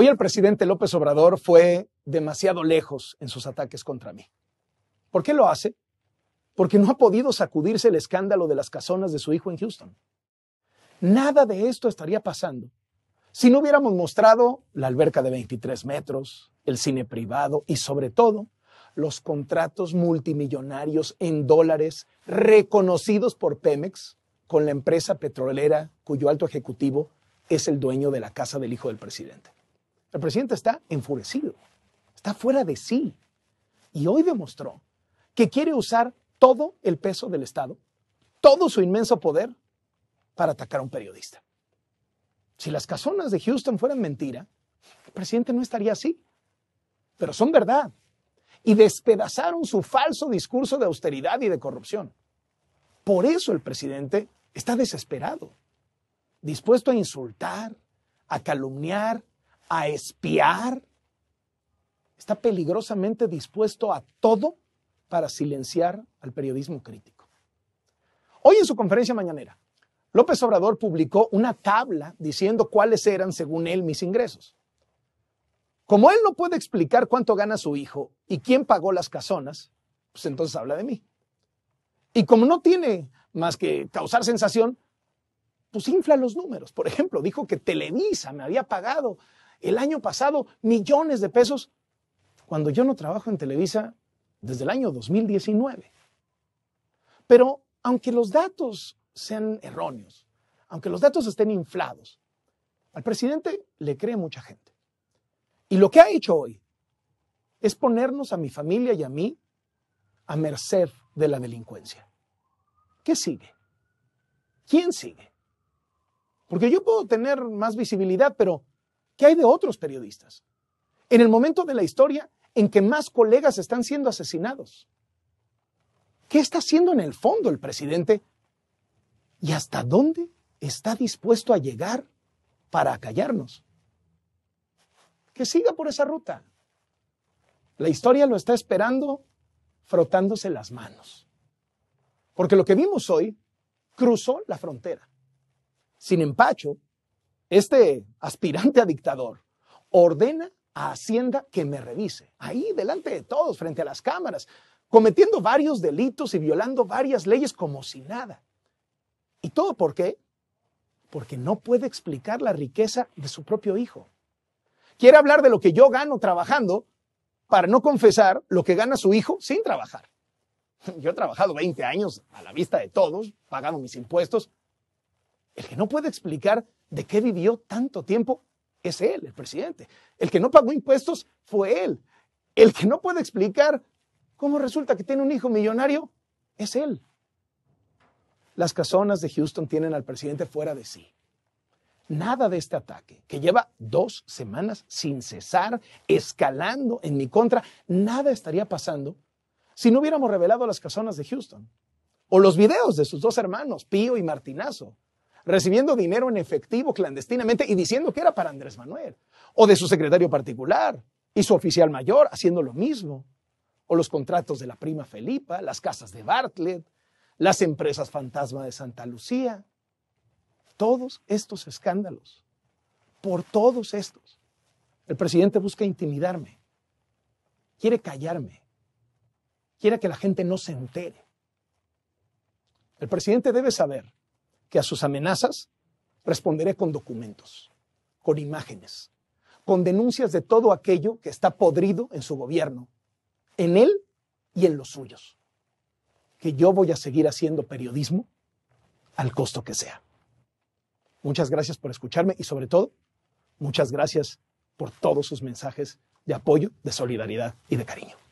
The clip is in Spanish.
Hoy el presidente López Obrador fue demasiado lejos en sus ataques contra mí. ¿Por qué lo hace? Porque no ha podido sacudirse el escándalo de las casonas de su hijo en Houston. Nada de esto estaría pasando si no hubiéramos mostrado la alberca de 23 metros, el cine privado y sobre todo los contratos multimillonarios en dólares reconocidos por Pemex con la empresa petrolera cuyo alto ejecutivo es el dueño de la casa del hijo del presidente. El presidente está enfurecido, está fuera de sí. Y hoy demostró que quiere usar todo el peso del Estado, todo su inmenso poder, para atacar a un periodista. Si las casonas de Houston fueran mentira, el presidente no estaría así. Pero son verdad. Y despedazaron su falso discurso de austeridad y de corrupción. Por eso el presidente está desesperado, dispuesto a insultar, a calumniar, a espiar. Está peligrosamente dispuesto a todo para silenciar al periodismo crítico. Hoy en su conferencia mañanera, López Obrador publicó una tabla diciendo cuáles eran, según él, mis ingresos. Como él no puede explicar cuánto gana su hijo y quién pagó las casonas, pues entonces habla de mí. Y como no tiene más que causar sensación, pues infla los números. Por ejemplo, dijo que Televisa me había pagado el año pasado, millones de pesos, cuando yo no trabajo en Televisa desde el año 2019. Pero aunque los datos sean erróneos, aunque los datos estén inflados, al presidente le cree mucha gente. Y lo que ha hecho hoy es ponernos a mi familia y a mí a merced de la delincuencia. ¿Qué sigue? ¿Quién sigue? Porque yo puedo tener más visibilidad, pero ¿Qué hay de otros periodistas? En el momento de la historia en que más colegas están siendo asesinados. ¿Qué está haciendo en el fondo el presidente? ¿Y hasta dónde está dispuesto a llegar para acallarnos? Que siga por esa ruta. La historia lo está esperando frotándose las manos. Porque lo que vimos hoy cruzó la frontera, sin empacho, este aspirante a dictador ordena a Hacienda que me revise, ahí delante de todos, frente a las cámaras, cometiendo varios delitos y violando varias leyes como si nada. ¿Y todo por qué? Porque no puede explicar la riqueza de su propio hijo. Quiere hablar de lo que yo gano trabajando para no confesar lo que gana su hijo sin trabajar. Yo he trabajado 20 años a la vista de todos, pagando mis impuestos. El que no puede explicar ¿De qué vivió tanto tiempo? Es él, el presidente. El que no pagó impuestos fue él. El que no puede explicar cómo resulta que tiene un hijo millonario es él. Las casonas de Houston tienen al presidente fuera de sí. Nada de este ataque, que lleva dos semanas sin cesar, escalando en mi contra, nada estaría pasando si no hubiéramos revelado las casonas de Houston o los videos de sus dos hermanos, Pío y Martinazo, recibiendo dinero en efectivo clandestinamente y diciendo que era para Andrés Manuel, o de su secretario particular y su oficial mayor haciendo lo mismo, o los contratos de la prima Felipa, las casas de Bartlett, las empresas fantasma de Santa Lucía. Todos estos escándalos, por todos estos, el presidente busca intimidarme, quiere callarme, quiere que la gente no se entere. El presidente debe saber que a sus amenazas responderé con documentos, con imágenes, con denuncias de todo aquello que está podrido en su gobierno, en él y en los suyos. Que yo voy a seguir haciendo periodismo al costo que sea. Muchas gracias por escucharme y sobre todo, muchas gracias por todos sus mensajes de apoyo, de solidaridad y de cariño.